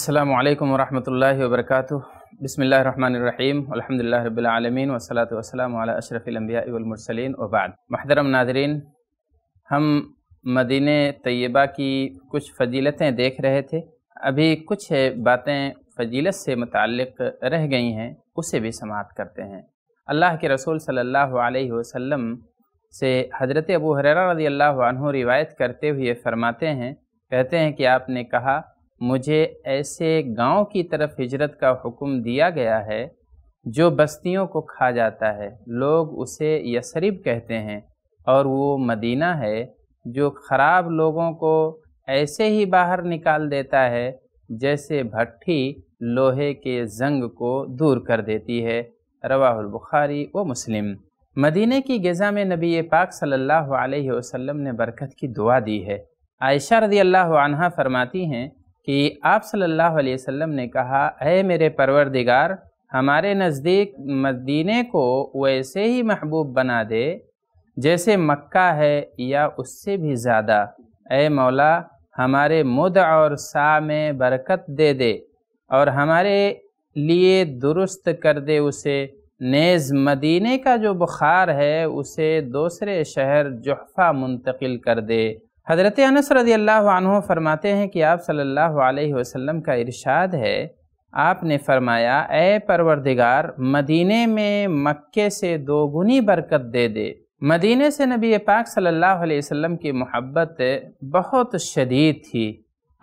السلام علیکم ورحمۃ اللہ وبرکاتہ بسم اللہ الرحمن الرحیم رب العالمین وصلاۃ والسلام علی اشرف الانبیاء والمرسلین و بعد محرم ناظرین ہم مدینہ طیبہ کی کچھ فضیلتیں دیکھ رہے تھے ابھی کچھ باتیں فضیلت سے متعلق رہ گئی ہیں اسے بھی سماعت کرتے ہیں اللہ کے رسول صلی اللہ علیہ وسلم سے حضرت ابو رضی اللہ عنہ روایت کرتے ہوئے فرماتے ہیں کہتے ہیں کہ آپ نے کہا مجھے ایسے گاؤں کی طرف ہجرت کا حکم دیا گیا ہے جو بستیوں کو کھا جاتا ہے لوگ اسے یسرب کہتے ہیں اور وہ مدینہ ہے جو خراب لوگوں کو ایسے ہی باہر نکال دیتا ہے جیسے بھٹی لوہے کے زنگ کو دور کر دیتی ہے رواہ البخاری و مسلم مدینہ کی غذا میں نبی پاک صلی اللہ علیہ وسلم نے برکت کی دعا دی ہے عائشہ رضی اللہ عنہ فرماتی ہیں کہ آپ صلی اللہ علیہ وسلم نے کہا اے میرے پروردگار ہمارے نزدیک مدینہ کو ویسے ہی محبوب بنا دے جیسے مکہ ہے یا اس سے بھی زیادہ اے مولا ہمارے مد اور سا میں برکت دے دے اور ہمارے لیے درست کر دے اسے نیز مدینہ کا جو بخار ہے اسے دوسرے شہر جحفہ منتقل کر دے حضرت انس رضی اللہ عنہ فرماتے ہیں کہ آپ صلی اللہ علیہ وسلم کا ارشاد ہے آپ نے فرمایا اے پروردگار مدینے میں مکے سے دو گنی برکت دے دے مدینے سے نبی پاک صلی اللہ علیہ وسلم کی محبت بہت شدید تھی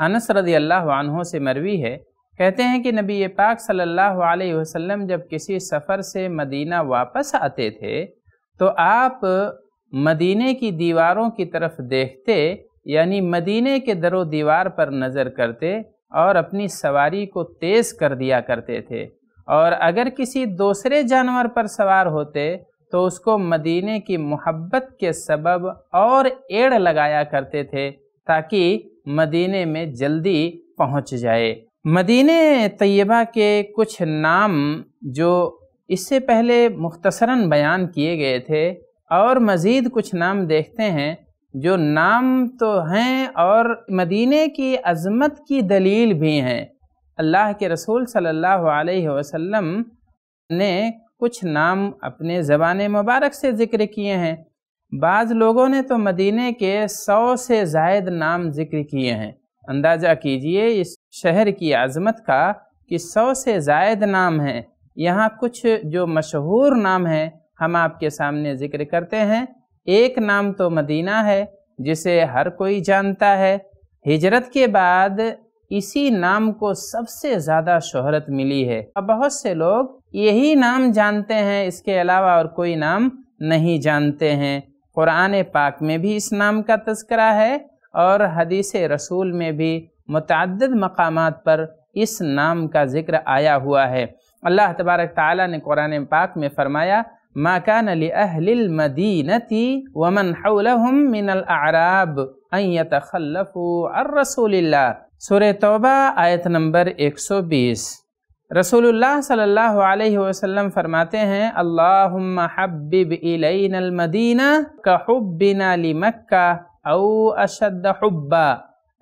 انس رضی اللہ عنہ سے مروی ہے کہتے ہیں کہ نبی پاک صلی اللہ علیہ وسلم جب کسی سفر سے مدینہ واپس آتے تھے تو آپ مدینے کی دیواروں کی طرف دیکھتے یعنی مدینے کے در و دیوار پر نظر کرتے اور اپنی سواری کو تیز کر دیا کرتے تھے اور اگر کسی دوسرے جانور پر سوار ہوتے تو اس کو مدینے کی محبت کے سبب اور ایڑ لگایا کرتے تھے تاکہ مدینے میں جلدی پہنچ جائے مدینہ طیبہ کے کچھ نام جو اس سے پہلے مختصراً بیان کیے گئے تھے اور مزید کچھ نام دیکھتے ہیں جو نام تو ہیں اور مدینہ کی عظمت کی دلیل بھی ہیں اللہ کے رسول صلی اللہ علیہ وسلم نے کچھ نام اپنے زبان مبارک سے ذکر کیے ہیں بعض لوگوں نے تو مدینہ کے سو سے زائد نام ذکر کیے ہیں اندازہ کیجئے اس شہر کی عظمت کا کہ سو سے زائد نام ہیں یہاں کچھ جو مشہور نام ہیں ہم آپ کے سامنے ذکر کرتے ہیں ایک نام تو مدینہ ہے جسے ہر کوئی جانتا ہے ہجرت کے بعد اسی نام کو سب سے زیادہ شہرت ملی ہے اب بہت سے لوگ یہی نام جانتے ہیں اس کے علاوہ اور کوئی نام نہیں جانتے ہیں قرآن پاک میں بھی اس نام کا تذکرہ ہے اور حدیث رسول میں بھی متعدد مقامات پر اس نام کا ذکر آیا ہوا ہے اللہ تبارک تعالیٰ نے قرآن پاک میں فرمایا ما كان لأهل المدينة ومن حولهم من الأعراب أن يتخلفوا عن رسول الله سورة توبہ آیت نمبر 120 رسول اللہ صلی اللہ علیہ وسلم فرماتے ہیں اللہم حبب الینا المدینہ کحبنا لمکہ او اشد حبا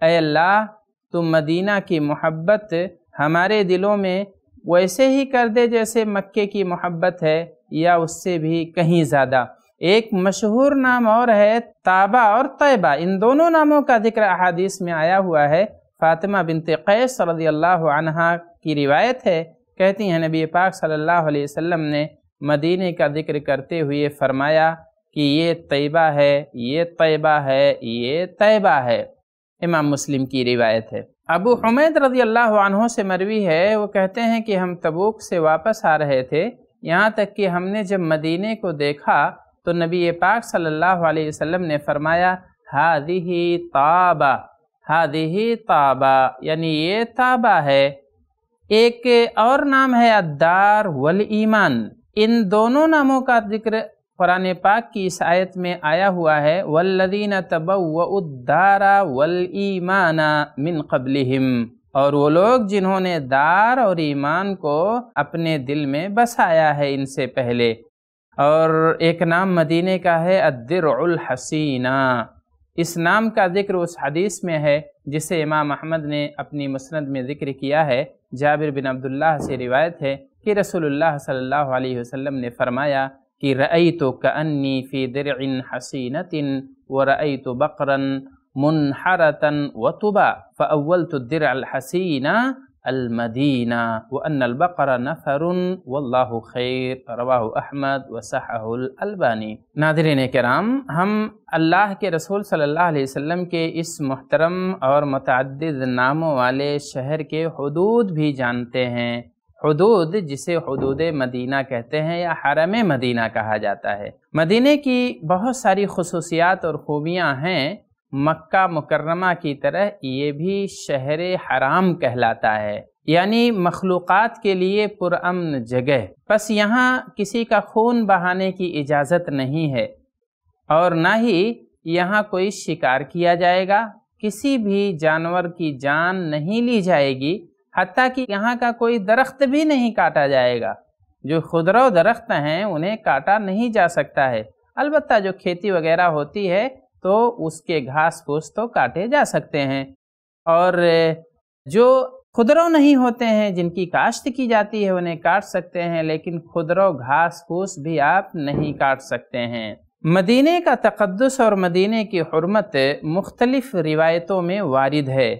اے اللہ تم مدینہ کی محبت ہمارے دلوں میں ویسے ہی کر دے جیسے مکے کی محبت ہے یا اس سے بھی کہیں زیادہ ایک مشہور نام اور ہے تابہ اور طیبہ ان دونوں ناموں کا ذکر احادیث میں آیا ہوا ہے فاطمہ بنت قیس رضی اللہ عنہ کی روایت ہے کہتی ہیں نبی پاک صلی اللہ علیہ وسلم نے مدینہ کا ذکر کرتے ہوئے فرمایا کہ یہ طیبہ ہے یہ طیبہ ہے یہ طیبہ ہے امام مسلم کی روایت ہے ابو حمید رضی اللہ عنہ سے مروی ہے وہ کہتے ہیں کہ ہم تبوک سے واپس آ رہے تھے یہاں تک کہ ہم نے جب مدینے کو دیکھا تو نبی پاک صلی اللہ علیہ وسلم نے فرمایا ہادی یعنی یہ ہے ایک اور نام ہے ان دونوں ناموں کا ذکر قرآن پاک کی اس آیت میں آیا ہوا ہے ولدین و قبلہم اور وہ لوگ جنہوں نے دار اور ایمان کو اپنے دل میں بسایا ہے ان سے پہلے اور ایک نام مدینہ کا ہے الدرع الحسینہ اس نام کا ذکر اس حدیث میں ہے جسے امام احمد نے اپنی مسند میں ذکر کیا ہے جابر بن عبداللہ سے روایت ہے کہ رسول اللہ صلی اللہ علیہ وسلم نے فرمایا کہ رعی تو فی درع حسینت و رعی تو بقرن منحر تن و طباء اولتر الحسینہ خیر وانی نادرین کرام ہم اللہ کے رسول صلی اللہ علیہ وسلم کے اس محترم اور متعدد ناموں والے شہر کے حدود بھی جانتے ہیں حدود جسے حدود مدینہ کہتے ہیں یا حرم مدینہ کہا جاتا ہے مدینہ کی بہت ساری خصوصیات اور خوبیاں ہیں مکہ مکرمہ کی طرح یہ بھی شہر حرام کہلاتا ہے یعنی مخلوقات کے لیے پرامن جگہ بس یہاں کسی کا خون بہانے کی اجازت نہیں ہے اور نہ ہی یہاں کوئی شکار کیا جائے گا کسی بھی جانور کی جان نہیں لی جائے گی حتیٰ کہ یہاں کا کوئی درخت بھی نہیں کاٹا جائے گا جو خدرو درخت ہیں انہیں کاٹا نہیں جا سکتا ہے البتہ جو کھیتی وغیرہ ہوتی ہے تو اس کے گھاس پھوس تو کاٹے جا سکتے ہیں اور جو خدرو نہیں ہوتے ہیں جن کی کاشت کی جاتی ہے انہیں کاٹ سکتے ہیں لیکن خدرو گھاس پھوس بھی آپ نہیں کاٹ سکتے ہیں مدینہ کا تقدس اور مدینہ کی حرمت مختلف روایتوں میں وارد ہے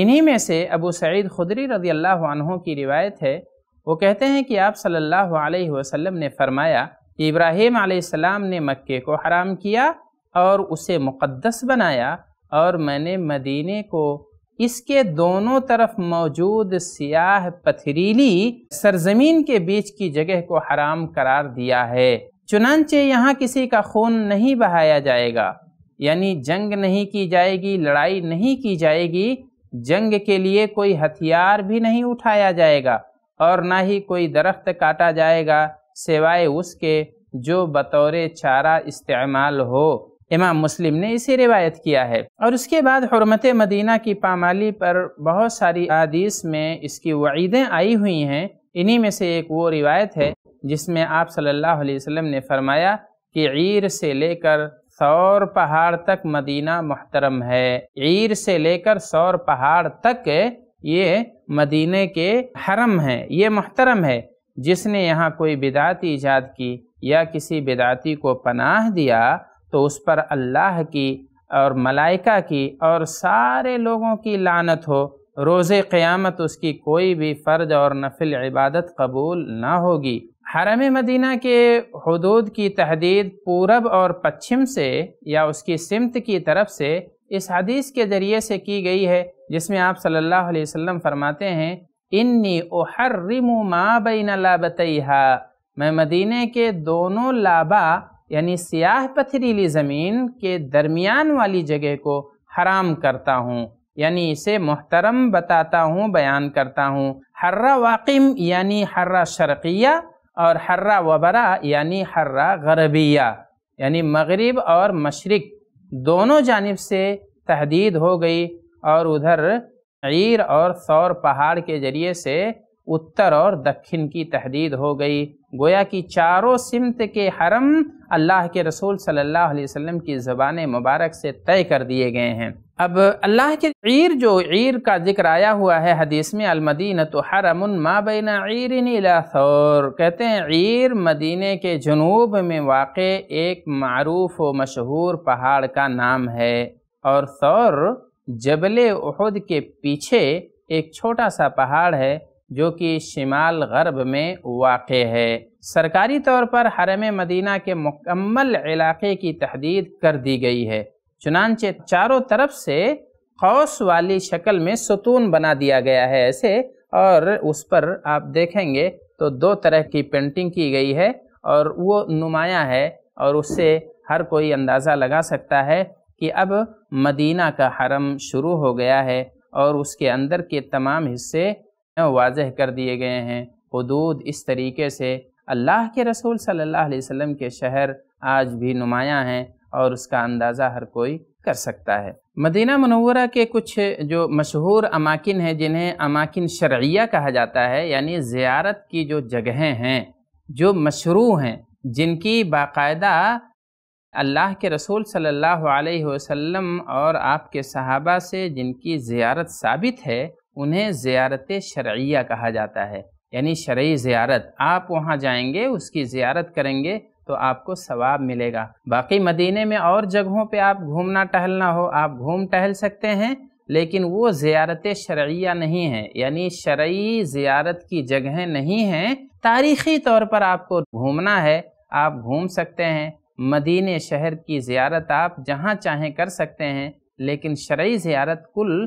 انہی میں سے ابو سعید خدری رضی اللہ عنہ کی روایت ہے وہ کہتے ہیں کہ آپ صلی اللہ علیہ وسلم نے فرمایا کہ ابراہیم علیہ السلام نے مکے کو حرام کیا اور اسے مقدس بنایا اور میں نے مدینے کو اس کے دونوں طرف موجود سیاہ پتھریلی سرزمین کے بیچ کی جگہ کو حرام قرار دیا ہے چنانچہ یہاں کسی کا خون نہیں بہایا جائے گا یعنی جنگ نہیں کی جائے گی لڑائی نہیں کی جائے گی جنگ کے لیے کوئی ہتھیار بھی نہیں اٹھایا جائے گا اور نہ ہی کوئی درخت کاٹا جائے گا سوائے اس کے جو بطور چارہ استعمال ہو امام مسلم نے اسے روایت کیا ہے اور اس کے بعد حرمت مدینہ کی پامالی پر بہت ساری عادیث میں اس کی وعیدیں آئی ہوئی ہیں انہی میں سے ایک وہ روایت ہے جس میں آپ صلی اللہ علیہ وسلم نے فرمایا کہ عیر سے لے کر سور پہاڑ تک مدینہ محترم ہے عیر سے لے کر سور پہاڑ تک یہ مدینہ کے حرم ہے یہ محترم ہے جس نے یہاں کوئی بدعتی ایجاد کی یا کسی بدعتی کو پناہ دیا تو اس پر اللہ کی اور ملائکہ کی اور سارے لوگوں کی لانت ہو روز قیامت اس کی کوئی بھی فرض اور نفل عبادت قبول نہ ہوگی حرم مدینہ کے حدود کی تحدید پورب اور پچھم سے یا اس کی سمت کی طرف سے اس حدیث کے ذریعے سے کی گئی ہے جس میں آپ صلی اللہ علیہ وسلم فرماتے ہیں انی احرم ما بین لابتیہا میں مدینہ کے دونوں لابا یعنی سیاہ پتھریلی زمین کے درمیان والی جگہ کو حرام کرتا ہوں یعنی اسے محترم بتاتا ہوں بیان کرتا ہوں حرہ واقم یعنی حرہ شرقیہ اور حرہ وبرا یعنی حرہ غربیہ یعنی مغرب اور مشرق دونوں جانب سے تحدید ہو گئی اور ادھر عیر اور ثور پہاڑ کے ذریعے سے اتر اور دکن کی تحدید ہو گئی گویا کی چاروں سمت کے حرم اللہ کے رسول صلی اللہ علیہ وسلم کی زبان مبارک سے طے کر دیے گئے ہیں اب اللہ کے عیر جو عیر کا ذکر آیا ہوا ہے حدیث میں المدینہ تو حرم ما بین عیر الى ثور کہتے ہیں عیر مدینہ کے جنوب میں واقع ایک معروف و مشہور پہاڑ کا نام ہے اور ثور جبل احد کے پیچھے ایک چھوٹا سا پہاڑ ہے جو کہ شمال غرب میں واقع ہے سرکاری طور پر حرم مدینہ کے مکمل علاقے کی تحدید کر دی گئی ہے چنانچہ چاروں طرف سے قوس والی شکل میں ستون بنا دیا گیا ہے ایسے اور اس پر آپ دیکھیں گے تو دو طرح کی پینٹنگ کی گئی ہے اور وہ نمایاں ہے اور اس سے ہر کوئی اندازہ لگا سکتا ہے کہ اب مدینہ کا حرم شروع ہو گیا ہے اور اس کے اندر کے تمام حصے واضح کر دیے گئے ہیں حدود اس طریقے سے اللہ کے رسول صلی اللہ علیہ وسلم کے شہر آج بھی نمایاں ہیں اور اس کا اندازہ ہر کوئی کر سکتا ہے مدینہ منورہ کے کچھ جو مشہور اماکن ہیں جنہیں اماکن شرعیہ کہا جاتا ہے یعنی زیارت کی جو جگہیں ہیں جو مشروع ہیں جن کی باقاعدہ اللہ کے رسول صلی اللہ علیہ وسلم اور آپ کے صحابہ سے جن کی زیارت ثابت ہے انہیں زیارت شرعیہ کہا جاتا ہے یعنی شرعی زیارت آپ وہاں جائیں گے اس کی زیارت کریں گے تو آپ کو ثواب ملے گا باقی مدینے میں اور جگہوں پہ آپ گھومنا ٹہلنا ہو آپ گھوم ٹہل سکتے ہیں لیکن وہ زیارت شرعیہ نہیں ہے یعنی شرعی زیارت کی جگہیں نہیں ہیں تاریخی طور پر آپ کو گھومنا ہے آپ گھوم سکتے ہیں مدینہ شہر کی زیارت آپ جہاں چاہیں کر سکتے ہیں لیکن شرعی زیارت کل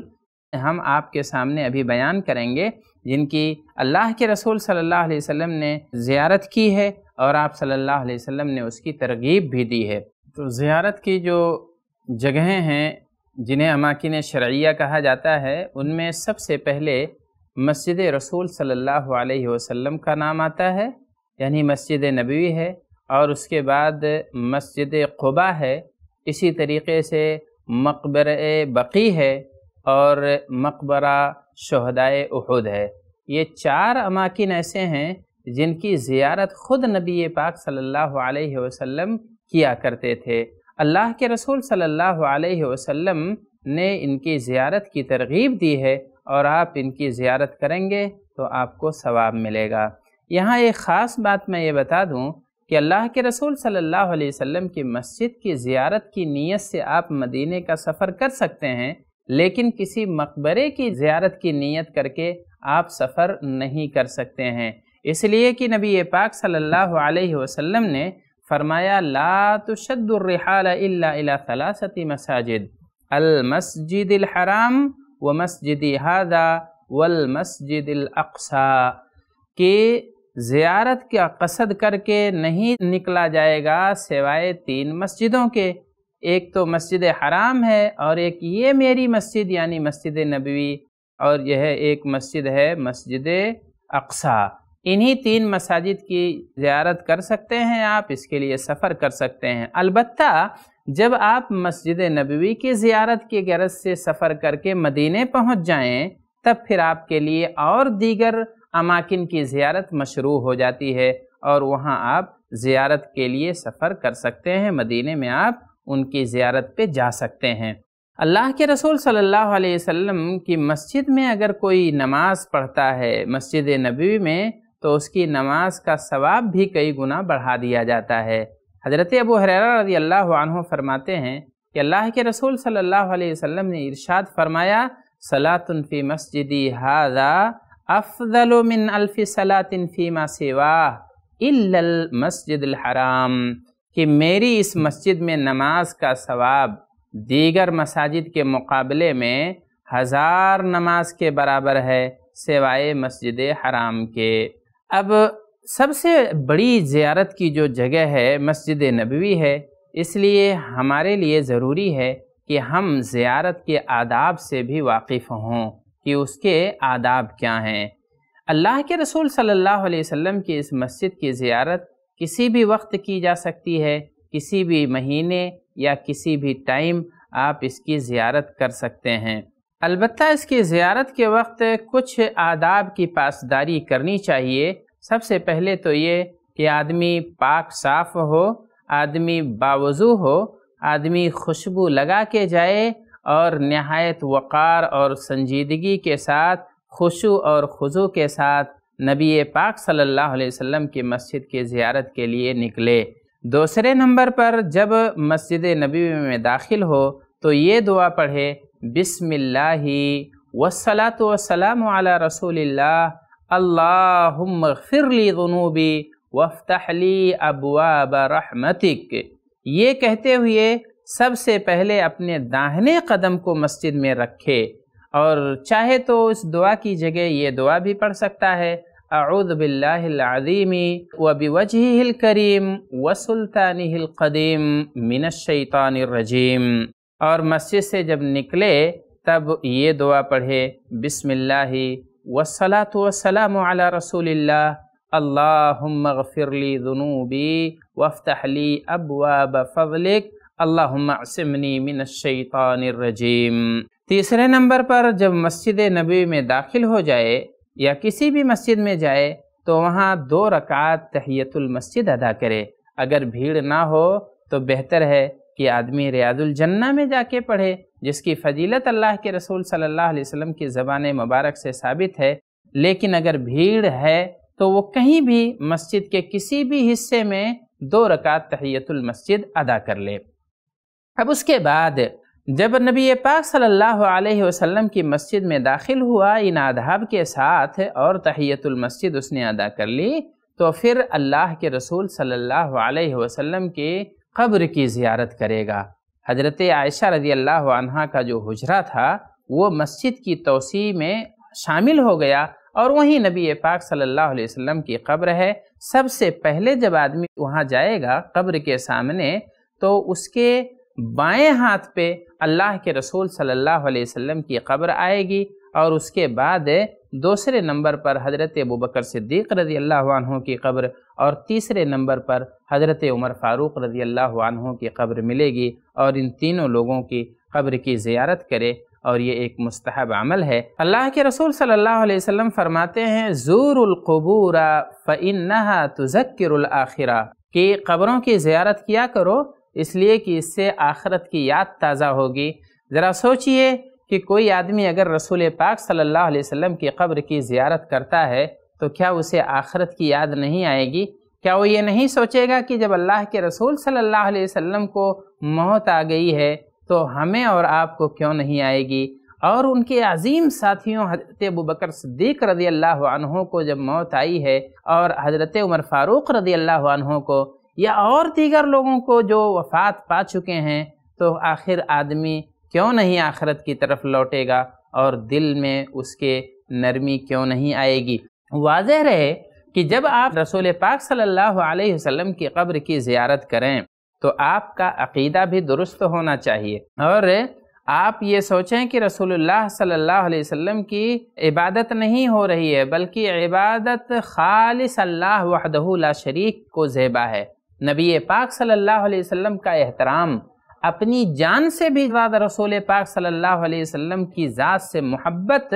ہم آپ کے سامنے ابھی بیان کریں گے جن کی اللہ کے رسول صلی اللہ علیہ وسلم نے زیارت کی ہے اور آپ صلی اللہ علیہ وسلم نے اس کی ترغیب بھی دی ہے تو زیارت کی جو جگہیں ہیں جنہیں اماکن شرعیہ کہا جاتا ہے ان میں سب سے پہلے مسجد رسول صلی اللہ علیہ وسلم کا نام آتا ہے یعنی مسجد نبوی ہے اور اس کے بعد مسجد قبا ہے اسی طریقے سے مقبر بقی ہے اور مقبرہ شہدائے احد ہے یہ چار اماکن ایسے ہیں جن کی زیارت خود نبی پاک صلی اللہ علیہ وسلم کیا کرتے تھے اللہ کے رسول صلی اللہ علیہ وسلم نے ان کی زیارت کی ترغیب دی ہے اور آپ ان کی زیارت کریں گے تو آپ کو ثواب ملے گا یہاں ایک خاص بات میں یہ بتا دوں کہ اللہ کے رسول صلی اللہ علیہ وسلم کی مسجد کی زیارت کی نیت سے آپ مدینہ کا سفر کر سکتے ہیں لیکن کسی مقبرے کی زیارت کی نیت کر کے آپ سفر نہیں کر سکتے ہیں اس لیے کہ نبی پاک صلی اللہ علیہ وسلم نے فرمایا لا تشد الرحال الا الى الرحالِ مساجد المسجد الحرام و مسجد والمسجد الاقصى کہ زیارت کا قصد کر کے نہیں نکلا جائے گا سوائے تین مسجدوں کے ایک تو مسجد حرام ہے اور ایک یہ میری مسجد یعنی مسجد نبوی اور یہ ایک مسجد ہے مسجد اقسا انہی تین مساجد کی زیارت کر سکتے ہیں آپ اس کے لیے سفر کر سکتے ہیں البتہ جب آپ مسجد نبوی کی زیارت کی غرض سے سفر کر کے مدینے پہنچ جائیں تب پھر آپ کے لیے اور دیگر اماکن کی زیارت مشروع ہو جاتی ہے اور وہاں آپ زیارت کے لیے سفر کر سکتے ہیں مدینے میں آپ ان کی زیارت پہ جا سکتے ہیں اللہ کے رسول صلی اللہ علیہ وسلم کی مسجد میں اگر کوئی نماز پڑھتا ہے مسجد نبی میں تو اس کی نماز کا ثواب بھی کئی گناہ بڑھا دیا جاتا ہے حضرت ابو حریرہ رضی اللہ عنہ فرماتے ہیں کہ اللہ کے رسول صلی اللہ علیہ وسلم نے ارشاد فرمایا فی مسجدی هذا افضل من الف سواہ الا المسجد الحرام کہ میری اس مسجد میں نماز کا ثواب دیگر مساجد کے مقابلے میں ہزار نماز کے برابر ہے سوائے مسجد حرام کے اب سب سے بڑی زیارت کی جو جگہ ہے مسجد نبوی ہے اس لیے ہمارے لیے ضروری ہے کہ ہم زیارت کے آداب سے بھی واقف ہوں کہ اس کے آداب کیا ہیں اللہ کے رسول صلی اللہ علیہ وسلم کی اس مسجد کی زیارت کسی بھی وقت کی جا سکتی ہے کسی بھی مہینے یا کسی بھی ٹائم آپ اس کی زیارت کر سکتے ہیں البتہ اس کی زیارت کے وقت کچھ آداب کی پاسداری کرنی چاہیے سب سے پہلے تو یہ کہ آدمی پاک صاف ہو آدمی باوضو ہو آدمی خوشبو لگا کے جائے اور نہایت وقار اور سنجیدگی کے ساتھ خوشو اور خضو کے ساتھ نبی پاک صلی اللہ علیہ وسلم کی مسجد کی زیارت کے لیے نکلے دوسرے نمبر پر جب مسجد نبی میں داخل ہو تو یہ دعا پڑھے بسم اللہ وسلاۃ وسلام علی رسول اللہ اللہم اغفر لی ذنوبی وافتح لی ابواب رحمتک یہ کہتے ہوئے سب سے پہلے اپنے داہنے قدم کو مسجد میں رکھے اور چاہے تو اس دعا کی جگہ یہ دعا بھی پڑھ سکتا ہے اعوذ باللہ العظیم و بوجہہ الکریم و سلطانہ القدیم من الشیطان الرجیم اور مسجد سے جب نکلے تب یہ دعا پڑھے بسم اللہ والصلاة والسلام على رسول اللہ اللہم اغفر لی ذنوبی وافتح لی ابواب فضلک اللہم اعصمنی من الشیطان الرجیم تیسرے نمبر پر جب مسجد نبی میں داخل ہو جائے یا کسی بھی مسجد میں جائے تو وہاں دو رکعت تحیت المسجد ادا کرے اگر بھیڑ نہ ہو تو بہتر ہے کہ آدمی ریاض الجنہ میں جا کے پڑھے جس کی فضیلت اللہ کے رسول صلی اللہ علیہ وسلم کی زبان مبارک سے ثابت ہے لیکن اگر بھیڑ ہے تو وہ کہیں بھی مسجد کے کسی بھی حصے میں دو رکعت تحیت المسجد ادا کر لے اب اس کے بعد جب نبی پاک صلی اللہ علیہ وسلم کی مسجد میں داخل ہوا ان آدھاب کے ساتھ اور تحیت المسجد اس نے ادا کر لی تو پھر اللہ کے رسول صلی اللہ علیہ وسلم کے قبر کی زیارت کرے گا حضرت عائشہ رضی اللہ عنہ کا جو حجرہ تھا وہ مسجد کی توسیع میں شامل ہو گیا اور وہیں نبی پاک صلی اللہ علیہ وسلم کی قبر ہے سب سے پہلے جب آدمی وہاں جائے گا قبر کے سامنے تو اس کے بائیں ہاتھ پہ اللہ کے رسول صلی اللہ علیہ وسلم کی قبر آئے گی اور اس کے بعد دوسرے نمبر پر حضرت ابو بکر صدیق رضی اللہ عنہ کی قبر اور تیسرے نمبر پر حضرت عمر فاروق رضی اللہ عنہ کی قبر ملے گی اور ان تینوں لوگوں کی قبر کی زیارت کرے اور یہ ایک مستحب عمل ہے اللہ کے رسول صلی اللہ علیہ وسلم فرماتے ہیں زور القبور فإنها تذکر الآخرہ کہ قبروں کی زیارت کیا کرو اس لیے کہ اس سے آخرت کی یاد تازہ ہوگی ذرا سوچئے کہ کوئی آدمی اگر رسول پاک صلی اللہ علیہ وسلم کی قبر کی زیارت کرتا ہے تو کیا اسے آخرت کی یاد نہیں آئے گی کیا وہ یہ نہیں سوچے گا کہ جب اللہ کے رسول صلی اللہ علیہ وسلم کو موت آ گئی ہے تو ہمیں اور آپ کو کیوں نہیں آئے گی اور ان کے عظیم ساتھیوں حضرت بکر صدیق رضی اللہ عنہ کو جب موت آئی ہے اور حضرت عمر فاروق رضی اللہ عنہ کو یا اور دیگر لوگوں کو جو وفات پا چکے ہیں تو آخر آدمی کیوں نہیں آخرت کی طرف لوٹے گا اور دل میں اس کے نرمی کیوں نہیں آئے گی واضح رہے کہ جب آپ رسول پاک صلی اللہ علیہ وسلم کی قبر کی زیارت کریں تو آپ کا عقیدہ بھی درست ہونا چاہیے اور آپ یہ سوچیں کہ رسول اللہ صلی اللہ علیہ وسلم کی عبادت نہیں ہو رہی ہے بلکہ عبادت خالص اللہ وحدہ لا شریک کو زیبہ ہے نبی پاک صلی اللہ علیہ وسلم کا احترام اپنی جان سے بھی زیادہ رسول پاک صلی اللہ علیہ وسلم کی ذات سے محبت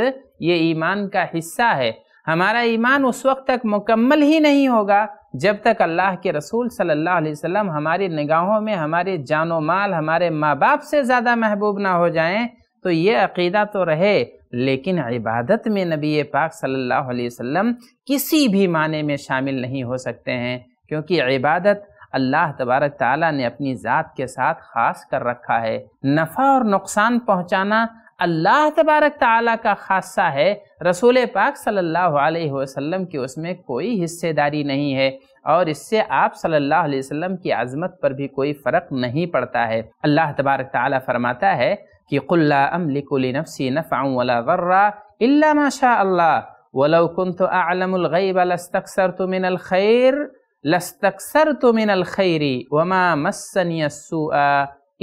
یہ ایمان کا حصہ ہے ہمارا ایمان اس وقت تک مکمل ہی نہیں ہوگا جب تک اللہ کے رسول صلی اللہ علیہ وسلم ہماری نگاہوں میں ہمارے جان و مال ہمارے ماں باپ سے زیادہ محبوب نہ ہو جائیں تو یہ عقیدہ تو رہے لیکن عبادت میں نبی پاک صلی اللہ علیہ وسلم کسی بھی معنی میں شامل نہیں ہو سکتے ہیں کیونکہ عبادت اللہ تبارک تعالیٰ نے اپنی ذات کے ساتھ خاص کر رکھا ہے نفع اور نقصان پہنچانا اللہ تبارک تعالیٰ کا خاصہ ہے رسول پاک صلی اللہ علیہ وسلم کے اس میں کوئی حصے داری نہیں ہے اور اس سے آپ صلی اللہ علیہ وسلم کی عظمت پر بھی کوئی فرق نہیں پڑتا ہے اللہ تبارک تعالیٰ فرماتا ہے کہ قُلْ لَا أَمْلِكُ لِنَفْسِ نَفْعًا وَلَا ذَرَّا إِلَّا مَا شَاءَ اللَّهِ وَلَوْ كُنْتُ أَعْلَمُ الْغَيْبَ لَسْتَقْسَرْتُ مِنَ الْخَيْرِ لَسْتَكْسَرْتُ مِنَ الْخَيْرِ وَمَا مَسَّنِيَ السُّوءَ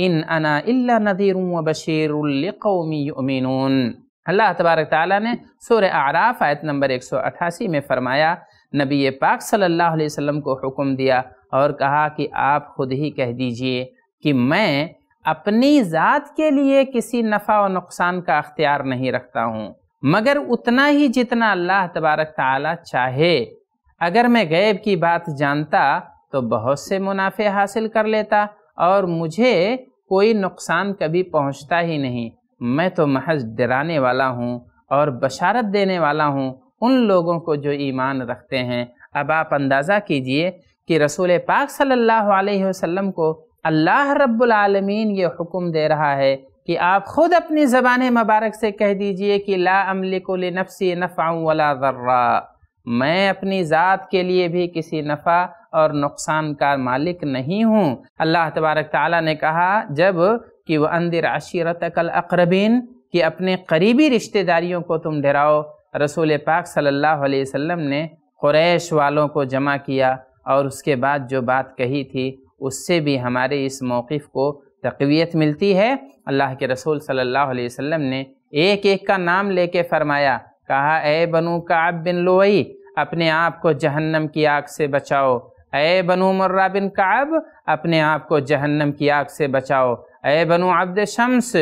اِنْ أَنَا إِلَّا نَذِيرٌ وَبَشِيرٌ لِقَوْمِ يُؤْمِنُونَ اللہ تبارک تعالیٰ نے سورہ اعراف آیت نمبر 188 میں فرمایا نبی پاک صلی اللہ علیہ وسلم کو حکم دیا اور کہا کہ آپ خود ہی کہہ دیجئے کہ میں اپنی ذات کے لیے کسی نفع و نقصان کا اختیار نہیں رکھتا ہوں مگر اتنا ہی جتنا اللہ تبارک تعالیٰ چاہے اگر میں غیب کی بات جانتا تو بہت سے منافع حاصل کر لیتا اور مجھے کوئی نقصان کبھی پہنچتا ہی نہیں میں تو محض ڈرانے والا ہوں اور بشارت دینے والا ہوں ان لوگوں کو جو ایمان رکھتے ہیں اب آپ اندازہ کیجئے کہ رسول پاک صلی اللہ علیہ وسلم کو اللہ رب العالمین یہ حکم دے رہا ہے کہ آپ خود اپنی زبان مبارک سے کہہ دیجئے کہ لا املک لنفسی نفع ذرا میں اپنی ذات کے لیے بھی کسی نفع اور نقصان کا مالک نہیں ہوں اللہ تبارک تعالیٰ نے کہا جب کہ وہ اندر عشیرت کل اقربین کہ اپنے قریبی رشتہ داریوں کو تم ڈراؤ رسول پاک صلی اللہ علیہ وسلم نے قریش والوں کو جمع کیا اور اس کے بعد جو بات کہی تھی اس سے بھی ہمارے اس موقف کو تقویت ملتی ہے اللہ کے رسول صلی اللہ علیہ وسلم نے ایک ایک کا نام لے کے فرمایا کہا اے بنو کعب بن لوئی اپنے آپ کو جہنم کی آگ سے بچاؤ اے بنو مرہ بن کعب اپنے آپ کو جہنم کی آگ سے بچاؤ اے بنو عبد شمس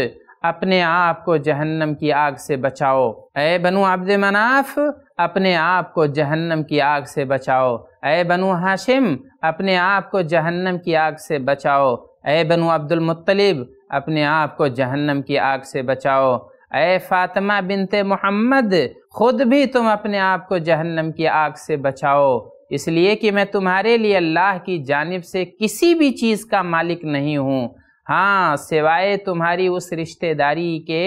اپنے آپ کو جہنم کی آگ سے بچاؤ اے بنو عبد مناف اپنے آپ کو جہنم کی آگ سے بچاؤ اے بنو ہاشم اپنے آپ کو جہنم کی آگ سے بچاؤ اے بنو عبد المطلب اپنے آپ کو جہنم کی آگ سے بچاؤ اے فاطمہ بنت محمد خود بھی تم اپنے آپ کو جہنم کی آگ سے بچاؤ اس لیے کہ میں تمہارے لیے اللہ کی جانب سے کسی بھی چیز کا مالک نہیں ہوں ہاں سوائے تمہاری اس رشتہ داری کے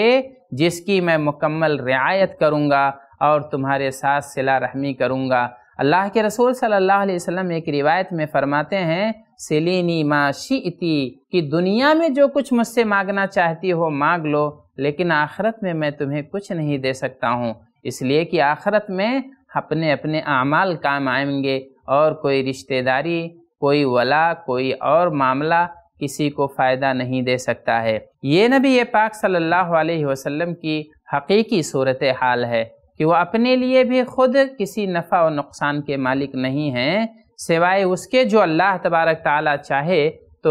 جس کی میں مکمل رعایت کروں گا اور تمہارے ساتھ سلا رحمی کروں گا اللہ کے رسول صلی اللہ علیہ وسلم ایک روایت میں فرماتے ہیں سلینی ما شئتی کہ دنیا میں جو کچھ مجھ سے مانگنا چاہتی ہو مانگ لو لیکن آخرت میں میں تمہیں کچھ نہیں دے سکتا ہوں اس لیے کہ آخرت میں اپنے اپنے اعمال کام آئیں گے اور کوئی رشتہ داری کوئی ولا کوئی اور معاملہ کسی کو فائدہ نہیں دے سکتا ہے یہ نبی پاک صلی اللہ علیہ وسلم کی حقیقی صورت حال ہے کہ وہ اپنے لیے بھی خود کسی نفع و نقصان کے مالک نہیں ہیں سوائے اس کے جو اللہ تبارک تعالیٰ چاہے تو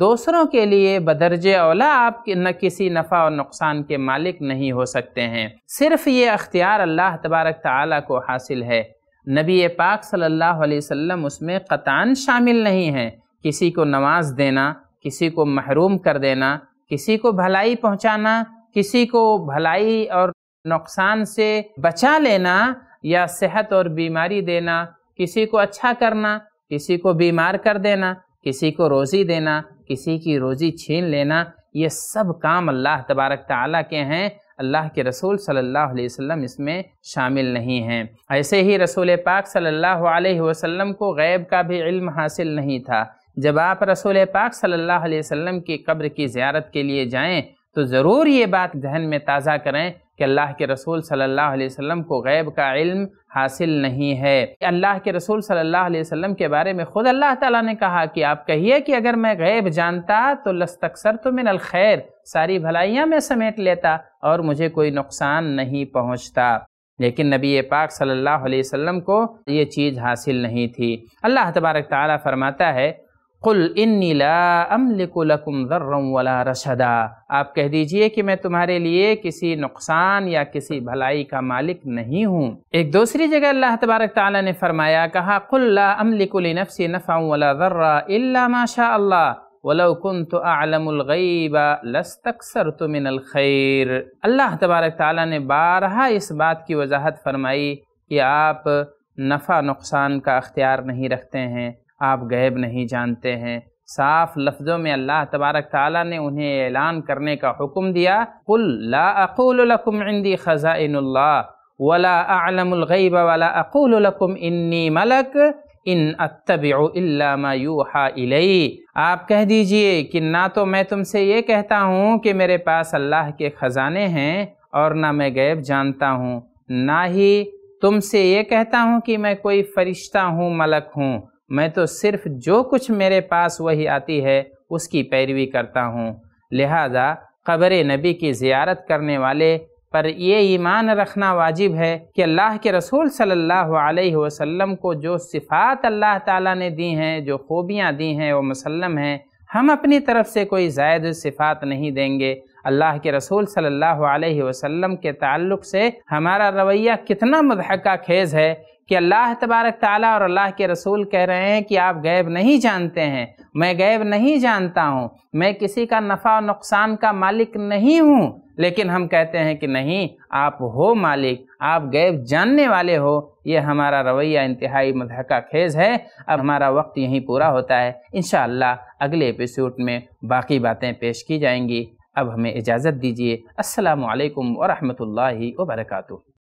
دوسروں کے لیے بدرج اولا آپ نہ کسی نفع اور نقصان کے مالک نہیں ہو سکتے ہیں صرف یہ اختیار اللہ تبارک تعالیٰ کو حاصل ہے نبی پاک صلی اللہ علیہ وسلم اس میں قطان شامل نہیں ہیں کسی کو نماز دینا کسی کو محروم کر دینا کسی کو بھلائی پہنچانا کسی کو بھلائی اور نقصان سے بچا لینا یا صحت اور بیماری دینا کسی کو اچھا کرنا کسی کو بیمار کر دینا کسی کو روزی دینا کسی کی روزی چھین لینا یہ سب کام اللہ تبارک تعالیٰ کے ہیں اللہ کے رسول صلی اللہ علیہ وسلم اس میں شامل نہیں ہیں ایسے ہی رسول پاک صلی اللہ علیہ وسلم کو غیب کا بھی علم حاصل نہیں تھا جب آپ رسول پاک صلی اللہ علیہ وسلم کی قبر کی زیارت کے لیے جائیں تو ضرور یہ بات ذہن میں تازہ کریں کہ اللہ کے رسول صلی اللہ علیہ وسلم کو غیب کا علم حاصل نہیں ہے اللہ کے رسول صلی اللہ علیہ وسلم کے بارے میں خود اللہ تعالیٰ نے کہا کہ آپ کہیے کہ اگر میں غیب جانتا تو لستاسر تو من الخیر ساری بھلائیاں میں سمیٹ لیتا اور مجھے کوئی نقصان نہیں پہنچتا لیکن نبی پاک صلی اللہ علیہ وسلم کو یہ چیز حاصل نہیں تھی اللہ تبارک تعالیٰ فرماتا ہے کل انیلا ذرا رشدا آپ کہہ دیجئے کہ میں تمہارے لیے کسی نقصان یا کسی بھلائی کا مالک نہیں ہوں ایک دوسری جگہ اللہ تبارک تعالی نے فرمایا کہا کلفسی ولا ذرا ما شاء اللہ كُنْتُ أَعْلَمُ الْغَيْبَ لَسْتَكْسَرْتُ من الْخَيْرِ اللہ تبارک تعالیٰ نے بارہا اس بات کی وضاحت فرمائی کہ آپ نفع نقصان کا اختیار نہیں رکھتے ہیں آپ غیب نہیں جانتے ہیں صاف لفظوں میں اللہ تبارک تعالیٰ نے انہیں اعلان کرنے کا حکم دیا الی آپ کہہ دیجئے کہ نہ تو میں تم سے یہ کہتا ہوں کہ میرے پاس اللہ کے خزانے ہیں اور نہ میں غیب جانتا ہوں نہ ہی تم سے یہ کہتا ہوں کہ میں کوئی فرشتہ ہوں ملک ہوں میں تو صرف جو کچھ میرے پاس وہی آتی ہے اس کی پیروی کرتا ہوں لہذا قبر نبی کی زیارت کرنے والے پر یہ ایمان رکھنا واجب ہے کہ اللہ کے رسول صلی اللہ علیہ وسلم کو جو صفات اللہ تعالیٰ نے دی ہیں جو خوبیاں دی ہیں وہ مسلم ہیں ہم اپنی طرف سے کوئی زائد صفات نہیں دیں گے اللہ کے رسول صلی اللہ علیہ وسلم کے تعلق سے ہمارا رویہ کتنا مضحکہ خیز ہے کہ اللہ تبارک تعالیٰ اور اللہ کے رسول کہہ رہے ہیں کہ آپ غیب نہیں جانتے ہیں میں غیب نہیں جانتا ہوں میں کسی کا نفع و نقصان کا مالک نہیں ہوں لیکن ہم کہتے ہیں کہ نہیں آپ ہو مالک آپ غیب جاننے والے ہو یہ ہمارا رویہ انتہائی مضحکہ خیز ہے اب ہمارا وقت یہیں پورا ہوتا ہے انشاءاللہ اگلے ایپیسوڈ میں باقی باتیں پیش کی جائیں گی اب ہمیں اجازت دیجیے السلام علیکم ورحمۃ اللہ وبرکاتہ